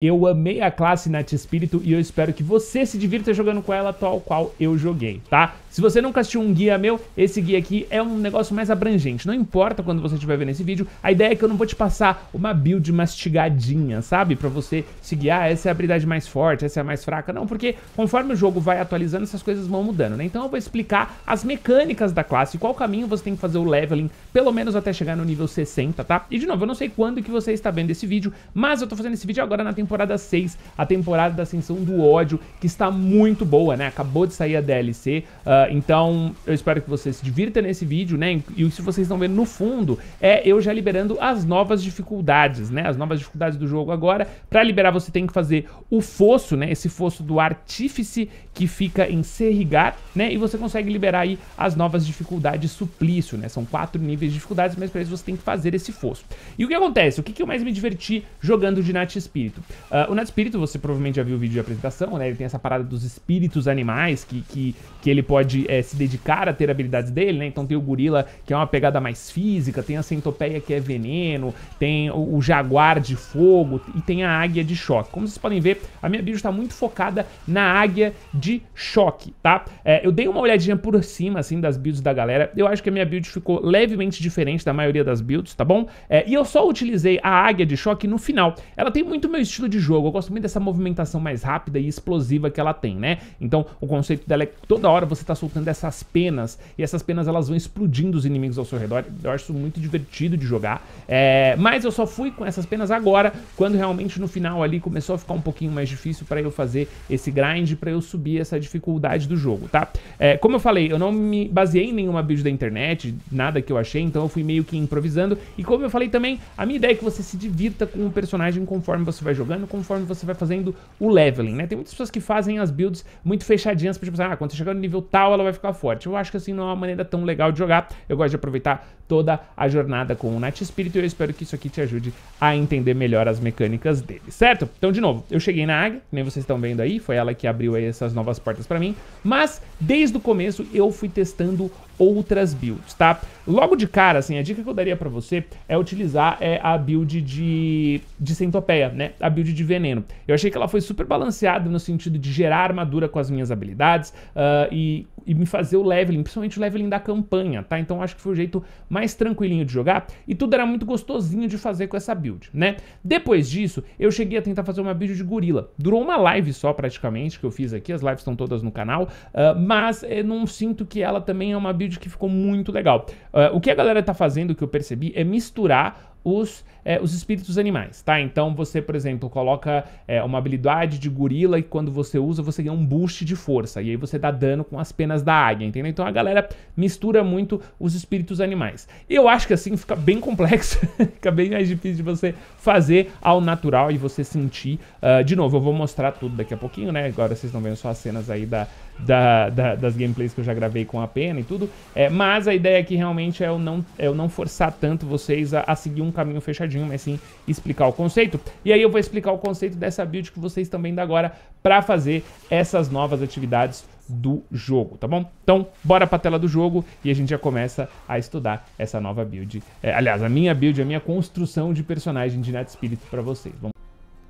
Eu amei a classe Night Espírito e eu espero que você se divirta jogando com ela tal qual eu joguei, tá? Se você nunca assistiu um guia meu, esse guia aqui é um negócio mais abrangente. Não importa quando você estiver vendo esse vídeo, a ideia é que eu não vou te passar uma build mastigadinha, sabe? Pra você se guiar, ah, essa é a habilidade mais forte, essa é a mais fraca. Não, porque conforme o jogo vai atualizando, essas coisas vão mudando, né? Então eu vou explicar as mecânicas da classe, qual caminho você tem que fazer o leveling, pelo menos até chegar no nível 60, tá? E de novo, eu não sei quando que você está vendo esse vídeo, mas eu tô fazendo esse vídeo agora na temporada temporada 6, a temporada da Ascensão do Ódio, que está muito boa, né? Acabou de sair a DLC, uh, ah, então eu espero que vocês se divirta nesse vídeo, né? E se vocês estão vendo no fundo, é eu já liberando as novas dificuldades, né? As novas dificuldades do jogo agora. Para liberar você tem que fazer o fosso, né? Esse fosso do artífice que fica em Serrigar, né? E você consegue liberar aí as novas dificuldades suplício, né? São quatro níveis de dificuldades, mas para isso você tem que fazer esse fosso. E o que acontece? O que, que eu mais me diverti jogando de Night Espírito? Uh, o Neto Espírito, você provavelmente já viu o vídeo de apresentação, né? Ele tem essa parada dos espíritos animais, que, que, que ele pode é, se dedicar a ter habilidades dele, né? Então tem o gorila, que é uma pegada mais física, tem a centopeia, que é veneno, tem o, o jaguar de fogo e tem a águia de choque. Como vocês podem ver, a minha build está muito focada na águia de choque, tá? É, eu dei uma olhadinha por cima, assim, das builds da galera. Eu acho que a minha build ficou levemente diferente da maioria das builds, tá bom? É, e eu só utilizei a águia de choque no final. Ela tem muito meu estilo estilo de jogo. Eu gosto muito dessa movimentação mais rápida e explosiva que ela tem, né? Então, o conceito dela é que toda hora você tá soltando essas penas e essas penas elas vão explodindo os inimigos ao seu redor. Eu acho muito divertido de jogar. É, mas eu só fui com essas penas agora, quando realmente no final ali começou a ficar um pouquinho mais difícil para eu fazer esse grind, para eu subir essa dificuldade do jogo, tá? É, como eu falei, eu não me baseei em nenhuma build da internet, nada que eu achei, então eu fui meio que improvisando. E como eu falei também, a minha ideia é que você se divirta com o personagem conforme você vai jogando melhorando conforme você vai fazendo o leveling, né? Tem muitas pessoas que fazem as builds muito fechadinhas, tipo assim, ah, quando você chegar no nível tal, ela vai ficar forte. Eu acho que assim não é uma maneira tão legal de jogar. Eu gosto de aproveitar toda a jornada com o Night Spirit e eu espero que isso aqui te ajude a entender melhor as mecânicas dele, certo? Então, de novo, eu cheguei na águia, nem vocês estão vendo aí, foi ela que abriu aí essas novas portas pra mim, mas desde o começo eu fui testando outras builds, tá? Logo de cara, assim, a dica que eu daria pra você é utilizar é, a build de, de centopeia, né? A build de veneno. Eu achei que ela foi super balanceada no sentido de gerar armadura com as minhas habilidades uh, e, e me fazer o leveling, principalmente o leveling da campanha, tá? Então acho que foi o jeito mais tranquilinho de jogar e tudo era muito gostosinho de fazer com essa build, né? Depois disso, eu cheguei a tentar fazer uma build de gorila. Durou uma live só, praticamente, que eu fiz aqui, as lives estão todas no canal, uh, mas eu eh, não sinto que ela também é uma build vídeo que ficou muito legal. Uh, o que a galera tá fazendo, que eu percebi, é misturar os, é, os espíritos animais, tá? Então você, por exemplo, coloca é, uma habilidade de gorila e quando você usa, você ganha um boost de força. E aí você dá dano com as penas da águia, entendeu? Então a galera mistura muito os espíritos animais. eu acho que assim fica bem complexo, fica bem mais difícil de você fazer ao natural e você sentir. Uh, de novo, eu vou mostrar tudo daqui a pouquinho, né? Agora vocês estão vendo só as cenas aí da, da, da, das gameplays que eu já gravei com a pena e tudo. É, mas a ideia aqui realmente é eu não, é eu não forçar tanto vocês a, a seguir um caminho fechadinho, mas sim explicar o conceito. E aí eu vou explicar o conceito dessa build que vocês também dão agora para fazer essas novas atividades do jogo, tá bom? Então, bora pra tela do jogo e a gente já começa a estudar essa nova build. É, aliás, a minha build, a minha construção de personagem de Net Spirit pra vocês. Vamos...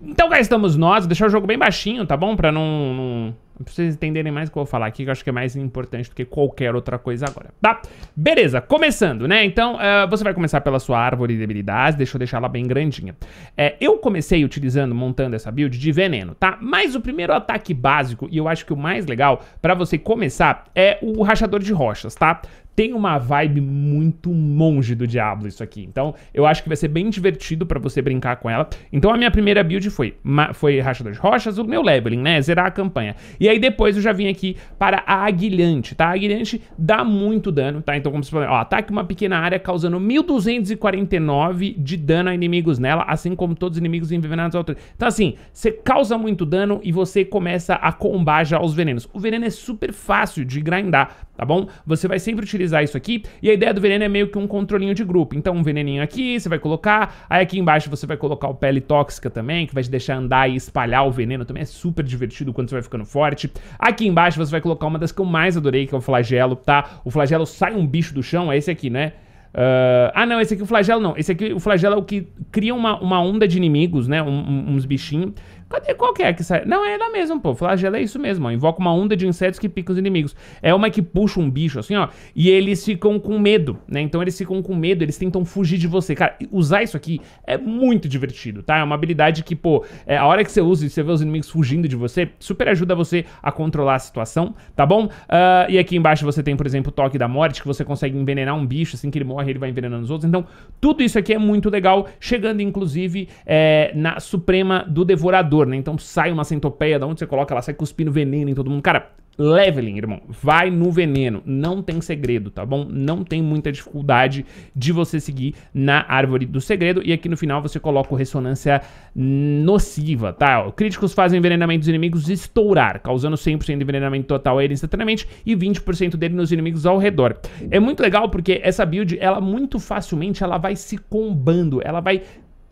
Então cá estamos nós, deixar o jogo bem baixinho, tá bom? Pra não, não, Pra vocês entenderem mais o que eu vou falar aqui, que eu acho que é mais importante do que qualquer outra coisa agora. Tá? Beleza, começando, né? Então, uh, você vai começar pela sua árvore de habilidades, deixa eu deixar ela bem grandinha. É, eu comecei utilizando, montando essa build de veneno, tá? Mas o primeiro ataque básico, e eu acho que o mais legal pra você começar, é o rachador de rochas, tá? tem uma vibe muito monge do diabo isso aqui. Então, eu acho que vai ser bem divertido para você brincar com ela. Então, a minha primeira build foi, foi Rachador de Rochas, o meu leveling, né? Zerar a campanha. E aí, depois eu já vim aqui para a Aguilhante, tá? A Aguilhante dá muito dano, tá? Então, como você falou, ó, ataque uma pequena área causando 1249 de dano a inimigos nela, assim como todos os inimigos envenenados ao Então, assim, você causa muito dano e você começa a combar já os venenos. O veneno é super fácil de grindar, tá bom? Você vai sempre utilizar utilizar isso aqui. E a ideia do veneno é meio que um controlinho de grupo. Então, um veneninho aqui, você vai colocar. Aí aqui embaixo você vai colocar o pele tóxica também, que vai te deixar andar e espalhar o veneno. Também é super divertido quando você vai ficando forte. Aqui embaixo você vai colocar uma das que eu mais adorei, que é o flagelo, tá? O flagelo sai um bicho do chão, é esse aqui, né? Uh, ah, não, esse aqui é o flagelo não. Esse aqui o flagelo é o que cria uma, uma onda de inimigos, né? Um, um, uns bichinhos. Cadê? Qual que é que sai? Não, é ela mesmo, pô. Flagela é isso mesmo, ó. Invoca uma onda de insetos que pica os inimigos. É uma que puxa um bicho, assim, ó. E eles ficam com medo, né? Então eles ficam com medo, eles tentam fugir de você. Cara, usar isso aqui é muito divertido, tá? É uma habilidade que, pô, é, a hora que você usa e você vê os inimigos fugindo de você, super ajuda você a controlar a situação, tá bom? Uh, e aqui embaixo você tem, por exemplo, o toque da morte, que você consegue envenenar um bicho, assim que ele morre, ele vai envenenando os outros. Então, tudo isso aqui é muito legal, chegando, inclusive, é, na Suprema do Devorador né? Então sai uma centopeia, da onde você coloca, ela sai cuspindo veneno em todo mundo. Cara, leveling, irmão. Vai no veneno. Não tem segredo, tá bom? Não tem muita dificuldade de você seguir na árvore do segredo. E aqui no final você coloca o ressonância nociva, tá? Críticos fazem envenenamento dos inimigos estourar, causando 100% de envenenamento total a ele instantaneamente e 20% dele nos inimigos ao redor. É muito legal porque essa build, ela muito facilmente ela vai se combando, ela vai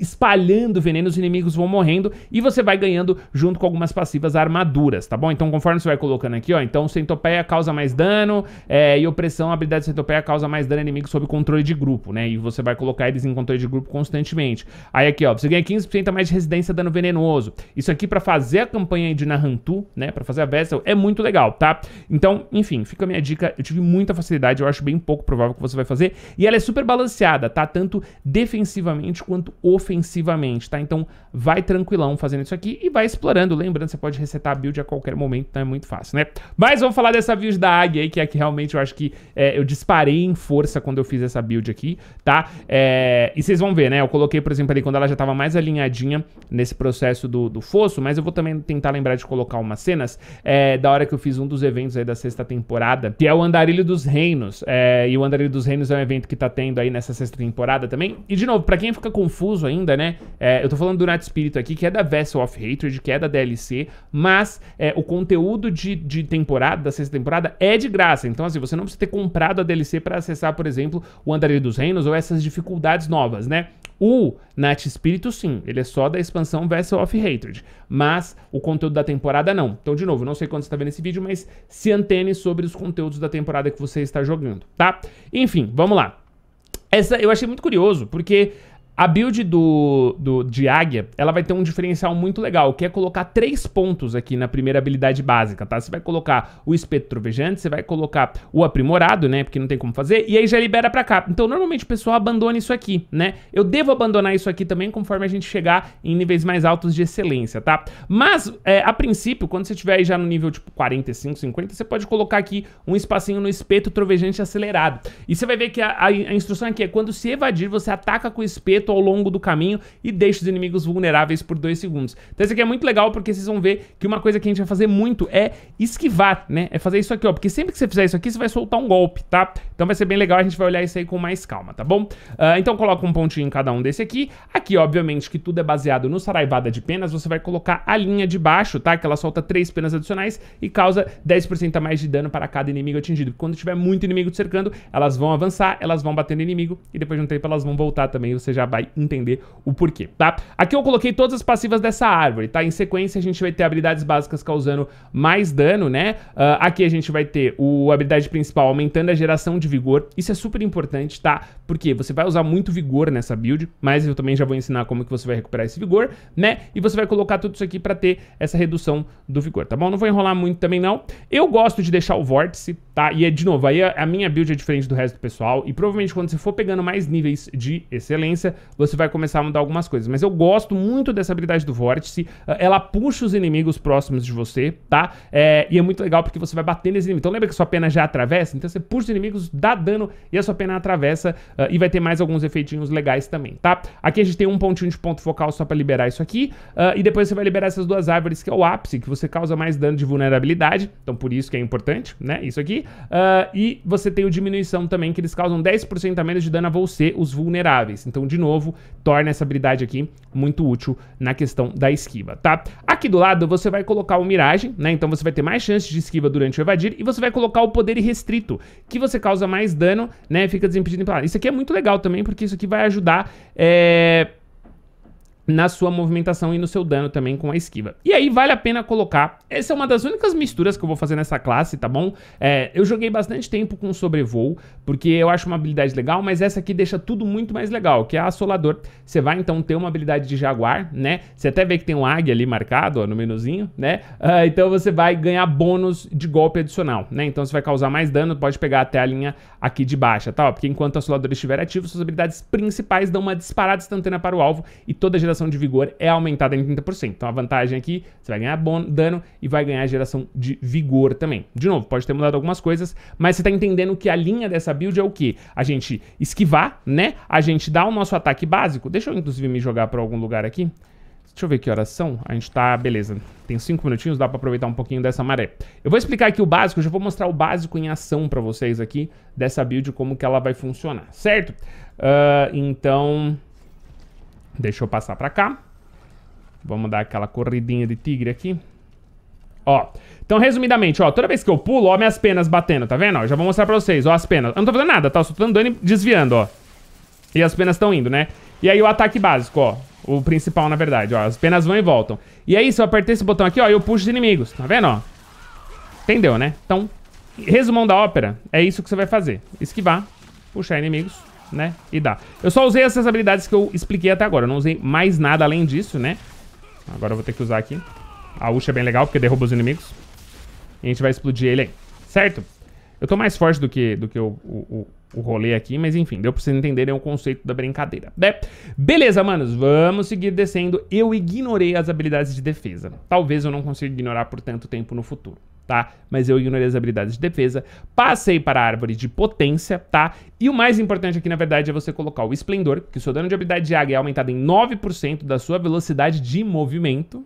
espalhando veneno, os inimigos vão morrendo e você vai ganhando junto com algumas passivas armaduras, tá bom? Então conforme você vai colocando aqui, ó, então centopeia causa mais dano é, e opressão, habilidade centopeia causa mais dano a inimigos sob controle de grupo, né? E você vai colocar eles em controle de grupo constantemente. Aí aqui, ó, você ganha 15% a mais de residência dano venenoso. Isso aqui para fazer a campanha de Nahantu, né, para fazer a Vessel, é muito legal, tá? Então, enfim, fica a minha dica, eu tive muita facilidade, eu acho bem pouco provável que você vai fazer, e ela é super balanceada, tá? Tanto defensivamente quanto ofensivamente ofensivamente, tá? Então vai tranquilão fazendo isso aqui e vai explorando. Lembrando, você pode resetar a build a qualquer momento, então é muito fácil, né? Mas vamos falar dessa build da águia aí, que é que realmente eu acho que é, eu disparei em força quando eu fiz essa build aqui, tá? É, e vocês vão ver, né? Eu coloquei, por exemplo, ali quando ela já tava mais alinhadinha nesse processo do, do fosso, mas eu vou também tentar lembrar de colocar umas cenas é, da hora que eu fiz um dos eventos aí da sexta temporada, que é o Andarilho dos Reinos. É, e o Andarilho dos Reinos é um evento que tá tendo aí nessa sexta temporada também. E, de novo, pra quem fica confuso aí, ainda, né? É, eu tô falando do Nat Espírito aqui, que é da Vessel of Hatred, que é da DLC, mas é, o conteúdo de, de temporada, da sexta temporada, é de graça. Então, assim, você não precisa ter comprado a DLC para acessar, por exemplo, o Andarilho dos Reinos ou essas dificuldades novas, né? O Nat Espírito, sim, ele é só da expansão Vessel of Hatred, mas o conteúdo da temporada não. Então, de novo, não sei quando você está vendo esse vídeo, mas se antene sobre os conteúdos da temporada que você está jogando, tá? Enfim, vamos lá. Essa eu achei muito curioso, porque a build do, do, de águia, ela vai ter um diferencial muito legal, que é colocar três pontos aqui na primeira habilidade básica, tá? Você vai colocar o espeto trovejante, você vai colocar o aprimorado, né? Porque não tem como fazer, e aí já libera pra cá. Então, normalmente o pessoal abandona isso aqui, né? Eu devo abandonar isso aqui também conforme a gente chegar em níveis mais altos de excelência, tá? Mas, é, a princípio, quando você estiver já no nível, tipo, 45, 50, você pode colocar aqui um espacinho no espeto trovejante acelerado. E você vai ver que a, a, a instrução aqui é quando se evadir, você ataca com o espeto ao longo do caminho e deixa os inimigos vulneráveis por 2 segundos. Então isso aqui é muito legal porque vocês vão ver que uma coisa que a gente vai fazer muito é esquivar, né? É fazer isso aqui, ó, porque sempre que você fizer isso aqui, você vai soltar um golpe, tá? Então vai ser bem legal, a gente vai olhar isso aí com mais calma, tá bom? Uh, então coloca um pontinho em cada um desse aqui. Aqui, obviamente, que tudo é baseado no Saraivada de Penas, você vai colocar a linha de baixo, tá? Que ela solta três penas adicionais e causa 10% a mais de dano para cada inimigo atingido. Quando tiver muito inimigo te cercando, elas vão avançar, elas vão bater no inimigo e depois de um tempo elas vão voltar também, você já vai entender o porquê, tá? Aqui eu coloquei todas as passivas dessa árvore, tá? Em sequência a gente vai ter habilidades básicas causando mais dano, né? Uh, aqui a gente vai ter o habilidade principal aumentando a geração de vigor. Isso é super importante, tá? Porque você vai usar muito vigor nessa build, mas eu também já vou ensinar como que você vai recuperar esse vigor, né? E você vai colocar tudo isso aqui pra ter essa redução do vigor, tá bom? Não vou enrolar muito também não. Eu gosto de deixar o vórtice, tá? E é, de novo, aí a minha build é diferente do resto do pessoal e provavelmente quando você for pegando mais níveis de excelência, você vai começar a mudar algumas coisas. Mas eu gosto muito dessa habilidade do vórtice. Ah, ela puxa os inimigos próximos de você, tá? É, e é muito legal porque você vai bater nesse inimigo. Então lembra que sua pena já atravessa? Então você puxa os inimigos, dá dano e a sua pena atravessa. Uh, e vai ter mais alguns efeitinhos legais também, tá? Aqui a gente tem um pontinho de ponto focal só pra liberar isso aqui. Uh, e depois você vai liberar essas duas árvores, que é o ápice, que você causa mais dano de vulnerabilidade. Então por isso que é importante, né? Isso aqui. Uh, e você tem o diminuição também, que eles causam 10% a menos de dano a você, os vulneráveis. Então, de novo, novo, torna essa habilidade aqui muito útil na questão da esquiva, tá? Aqui do lado você vai colocar o miragem, né? Então você vai ter mais chances de esquiva durante o evadir e você vai colocar o poder irrestrito, que você causa mais dano, né? Fica desimpedido em planar. Isso aqui é muito legal também, porque isso aqui vai ajudar... É na sua movimentação e no seu dano também com a esquiva. E aí vale a pena colocar, essa é uma das únicas misturas que eu vou fazer nessa classe, tá bom? É, eu joguei bastante tempo com sobrevoo, porque eu acho uma habilidade legal, mas essa aqui deixa tudo muito mais legal, que é assolador. Você vai então ter uma habilidade de jaguar, né? Você até vê que tem um águia ali marcado, ó, no menuzinho, né? Uh, então você vai ganhar bônus de golpe adicional, né? Então você vai causar mais dano, pode pegar até a linha aqui de baixa, tá? porque enquanto o assolador estiver ativo, suas habilidades principais dão uma disparada instantânea para o alvo e toda geração de vigor é aumentada em 30%. Então a vantagem aqui, você vai ganhar dano e vai ganhar geração de vigor também. De novo, pode ter mudado algumas coisas, mas você está entendendo que a linha dessa build é o quê? A gente esquivar, né? A gente dá o nosso ataque básico. Deixa eu inclusive me jogar para algum lugar aqui. Deixa eu ver que horas são. A gente tá... Beleza. Tem cinco minutinhos, dá pra aproveitar um pouquinho dessa maré. Eu vou explicar aqui o básico, já vou mostrar o básico em ação pra vocês aqui, dessa build, como que ela vai funcionar, certo? Uh, então... Deixa eu passar pra cá. Vamos dar aquela corridinha de tigre aqui. Ó, então resumidamente, ó, toda vez que eu pulo, ó, minhas penas batendo, tá vendo? Ó, já vou mostrar pra vocês, ó, as penas. Eu não tô fazendo nada, tá? só tô andando e desviando, ó. E as penas estão indo, né? E aí o ataque básico, ó. O principal, na verdade, ó. As penas vão e voltam. E aí, é se eu apertar esse botão aqui, ó, eu puxo os inimigos, tá vendo, ó? Entendeu, né? Então, resumão da ópera, é isso que você vai fazer. Esquivar, puxar inimigos, né? E dá. Eu só usei essas habilidades que eu expliquei até agora. Eu não usei mais nada além disso, né? Agora eu vou ter que usar aqui. A Ucha é bem legal, porque derruba os inimigos. E a gente vai explodir ele aí. Certo? Eu tô mais forte do que, do que o, o, o rolê aqui, mas enfim, deu pra vocês entenderem o conceito da brincadeira, né? Beleza, manos, vamos seguir descendo. Eu ignorei as habilidades de defesa. Talvez eu não consiga ignorar por tanto tempo no futuro tá? Mas eu ignorei as habilidades de defesa, passei para a árvore de potência, tá? E o mais importante aqui, na verdade, é você colocar o esplendor, que o seu dano de habilidade de águia é aumentado em 9% da sua velocidade de movimento,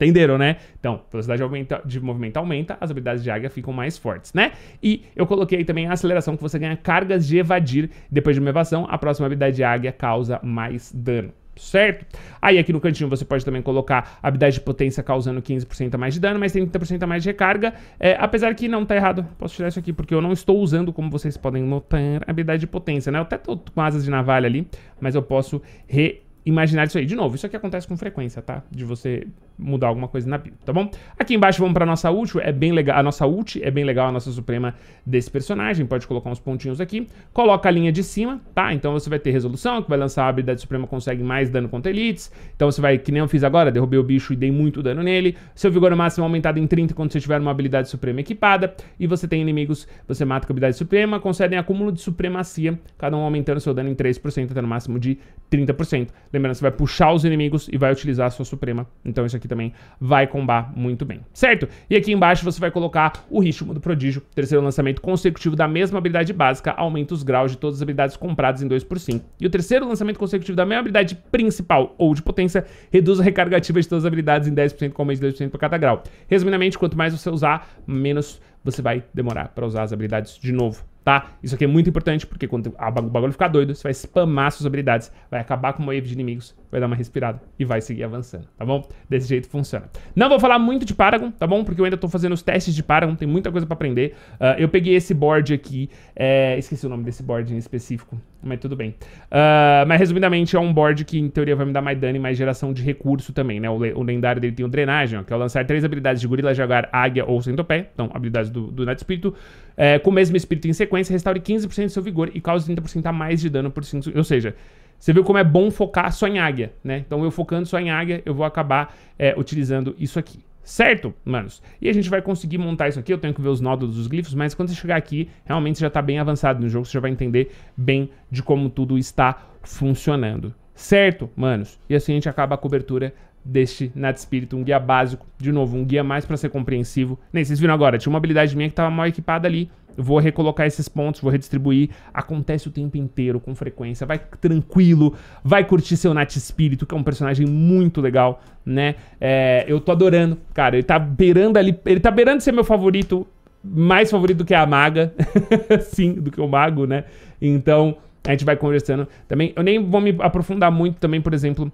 Entenderam, né? Então, velocidade aumenta, de movimento aumenta, as habilidades de águia ficam mais fortes, né? E eu coloquei também a aceleração, que você ganha cargas de evadir. Depois de uma evasão, a próxima habilidade de águia causa mais dano certo? Aí aqui no cantinho você pode também colocar habilidade de potência causando 15% a mais de dano, mas 30% a mais de recarga. É, apesar que não tá errado, posso tirar isso aqui, porque eu não estou usando, como vocês podem notar, habilidade de potência, né? Eu até tô com asas de navalha ali, mas eu posso reimaginar isso aí. De novo, isso aqui acontece com frequência, tá? De você mudar alguma coisa na build, tá bom? Aqui embaixo vamos para nossa ult, é bem legal, a nossa ult é bem legal a nossa suprema desse personagem, pode colocar uns pontinhos aqui, coloca a linha de cima, tá? Então você vai ter resolução, que vai lançar a habilidade suprema consegue mais dano contra elites, então você vai, que nem eu fiz agora, derrubei o bicho e dei muito dano nele, seu vigor máximo é aumentado em 30 quando você tiver uma habilidade suprema equipada, e você tem inimigos, você mata com a habilidade suprema, concedem acúmulo de supremacia, cada um aumentando seu dano em 3%, até no máximo de 30%. Lembrando, você vai puxar os inimigos e vai utilizar a sua suprema, então isso aqui que também vai combar muito bem, certo? E aqui embaixo você vai colocar o ritmo do prodígio, terceiro lançamento consecutivo da mesma habilidade básica, aumenta os graus de todas as habilidades compradas em 2 por 5. E o terceiro lançamento consecutivo da mesma habilidade principal ou de potência, reduz a recarga ativa de todas as habilidades em 10%, com aumento de 10% para cada grau. Resumidamente, quanto mais você usar, menos você vai demorar para usar as habilidades de novo tá? Isso aqui é muito importante porque quando o bagulho ficar doido, você vai spamar suas habilidades, vai acabar com uma wave de inimigos, vai dar uma respirada e vai seguir avançando, tá bom? Desse jeito funciona. Não vou falar muito de Paragon, tá bom? Porque eu ainda tô fazendo os testes de Paragon, tem muita coisa pra aprender. Uh, eu peguei esse board aqui, é... esqueci o nome desse board em específico. Mas tudo bem. Uh, mas resumidamente, é um board que em teoria vai me dar mais dano e mais geração de recurso também, né? O, le o lendário dele tem o drenagem, ó, que é lançar três habilidades de gorila, jogar águia ou centopé. Então, habilidades do, do Night Espírito. É, com o mesmo espírito em sequência, restaure 15% do seu vigor e cause 30% a mais de dano por 5. Ou seja, você viu como é bom focar só em águia, né? Então, eu focando só em águia, eu vou acabar é, utilizando isso aqui. Certo, manos? E a gente vai conseguir montar isso aqui. Eu tenho que ver os nódulos dos glifos, mas quando você chegar aqui, realmente já está bem avançado no jogo. Você já vai entender bem de como tudo está funcionando. Certo, manos? E assim a gente acaba a cobertura deste Nat Spirit, um guia básico. De novo, um guia mais para ser compreensivo. Nem, vocês viram agora, tinha uma habilidade minha que estava mal equipada ali vou recolocar esses pontos, vou redistribuir. Acontece o tempo inteiro, com frequência. Vai tranquilo, vai curtir seu Nat Espírito, que é um personagem muito legal, né? É, eu tô adorando, cara. Ele tá beirando ali, ele tá beirando ser meu favorito, mais favorito do que a maga, sim, do que o mago, né? Então a gente vai conversando também. Eu nem vou me aprofundar muito também, por exemplo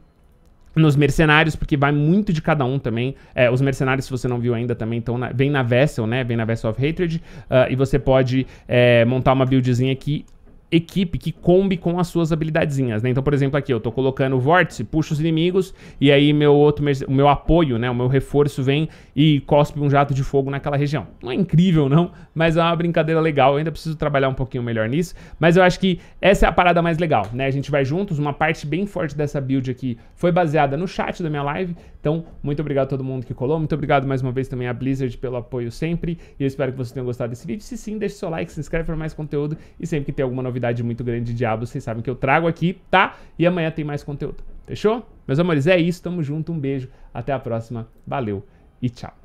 nos mercenários, porque vai muito de cada um também. É, os mercenários, se você não viu ainda, também estão na, vem na Vessel, né? Vem na Vessel of Hatred. Uh, e você pode é, montar uma buildzinha aqui equipe que combe com as suas habilidadezinhas, né? Então, por exemplo, aqui eu tô colocando o vórtice, puxa os inimigos, e aí meu outro, o meu apoio, né? O meu reforço vem e cospe um jato de fogo naquela região. Não é incrível, não, mas é uma brincadeira legal. Eu ainda preciso trabalhar um pouquinho melhor nisso, mas eu acho que essa é a parada mais legal, né? A gente vai juntos, uma parte bem forte dessa build aqui foi baseada no chat da minha live, então muito obrigado a todo mundo que colou, muito obrigado mais uma vez também a Blizzard pelo apoio sempre, e eu espero que vocês tenham gostado desse vídeo. Se sim, deixe seu like, se inscreve para mais conteúdo, e sempre que tem alguma novidade novidade muito grande de Diablo, vocês sabem que eu trago aqui, tá? E amanhã tem mais conteúdo. Fechou? Meus amores, é isso. Tamo junto. Um beijo. Até a próxima. Valeu e tchau.